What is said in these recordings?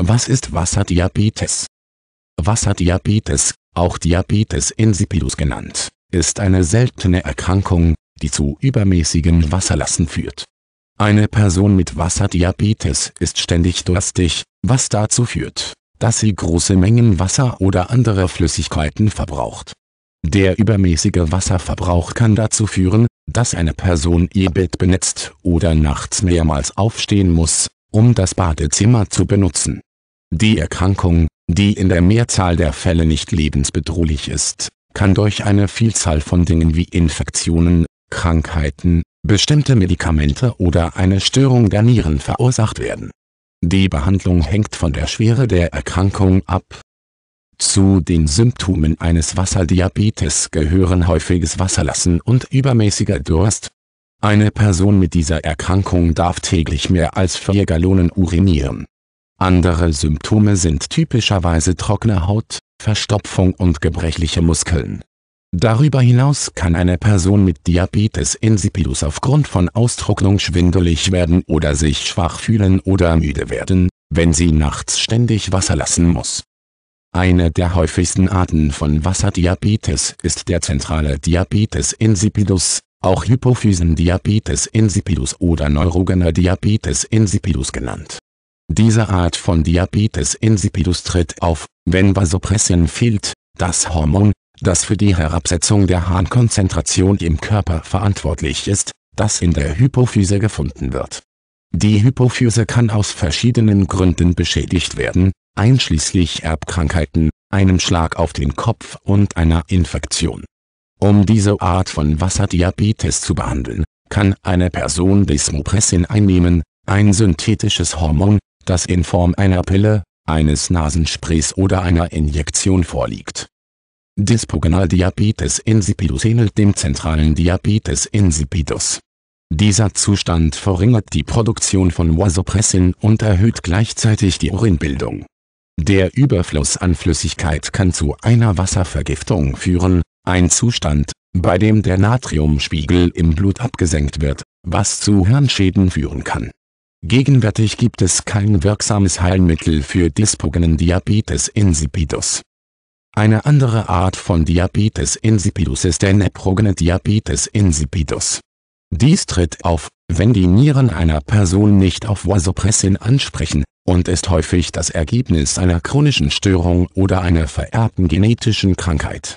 Was ist Wasserdiabetes? Wasserdiabetes, auch Diabetes insipidus genannt, ist eine seltene Erkrankung, die zu übermäßigem Wasserlassen führt. Eine Person mit Wasserdiabetes ist ständig durstig, was dazu führt, dass sie große Mengen Wasser oder andere Flüssigkeiten verbraucht. Der übermäßige Wasserverbrauch kann dazu führen, dass eine Person ihr Bett benetzt oder nachts mehrmals aufstehen muss, um das Badezimmer zu benutzen. Die Erkrankung, die in der Mehrzahl der Fälle nicht lebensbedrohlich ist, kann durch eine Vielzahl von Dingen wie Infektionen, Krankheiten, bestimmte Medikamente oder eine Störung der Nieren verursacht werden. Die Behandlung hängt von der Schwere der Erkrankung ab. Zu den Symptomen eines Wasserdiabetes gehören häufiges Wasserlassen und übermäßiger Durst. Eine Person mit dieser Erkrankung darf täglich mehr als vier Gallonen urinieren andere Symptome sind typischerweise trockene Haut, Verstopfung und gebrechliche Muskeln. Darüber hinaus kann eine Person mit Diabetes insipidus aufgrund von Austrocknung schwindelig werden oder sich schwach fühlen oder müde werden, wenn sie nachts ständig Wasser lassen muss. Eine der häufigsten Arten von Wasserdiabetes ist der zentrale Diabetes insipidus, auch Hypophysendiabetes insipidus oder neurogener Diabetes insipidus genannt diese Art von Diabetes insipidus tritt auf, wenn Vasopressin fehlt, das Hormon, das für die Herabsetzung der Harnkonzentration im Körper verantwortlich ist, das in der Hypophyse gefunden wird. Die Hypophyse kann aus verschiedenen Gründen beschädigt werden, einschließlich Erbkrankheiten, einem Schlag auf den Kopf und einer Infektion. Um diese Art von Wasserdiabetes zu behandeln, kann eine Person Desmopressin einnehmen, ein synthetisches Hormon, das in Form einer Pille, eines Nasensprays oder einer Injektion vorliegt. Dispogonaldiabetes insipidus ähnelt dem zentralen Diabetes insipidus. Dieser Zustand verringert die Produktion von Vasopressin und erhöht gleichzeitig die Urinbildung. Der Überfluss an Flüssigkeit kann zu einer Wasservergiftung führen, ein Zustand, bei dem der Natriumspiegel im Blut abgesenkt wird, was zu Hirnschäden führen kann Gegenwärtig gibt es kein wirksames Heilmittel für dispogenen Diabetes insipidus. Eine andere Art von Diabetes insipidus ist der Neprogene Diabetes insipidus. Dies tritt auf, wenn die Nieren einer Person nicht auf Vasopressin ansprechen, und ist häufig das Ergebnis einer chronischen Störung oder einer vererbten genetischen Krankheit.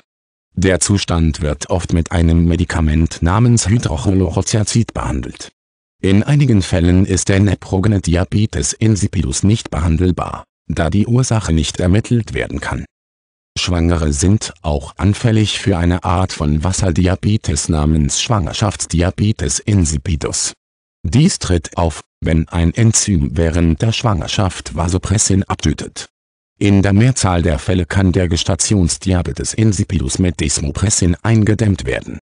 Der Zustand wird oft mit einem Medikament namens Hydrocholorothiazid behandelt in einigen Fällen ist der nephrogene Diabetes insipidus nicht behandelbar, da die Ursache nicht ermittelt werden kann. Schwangere sind auch anfällig für eine Art von Wasserdiabetes namens Schwangerschaftsdiabetes insipidus. Dies tritt auf, wenn ein Enzym während der Schwangerschaft Vasopressin abtötet. In der Mehrzahl der Fälle kann der Gestationsdiabetes insipidus mit Desmopressin eingedämmt werden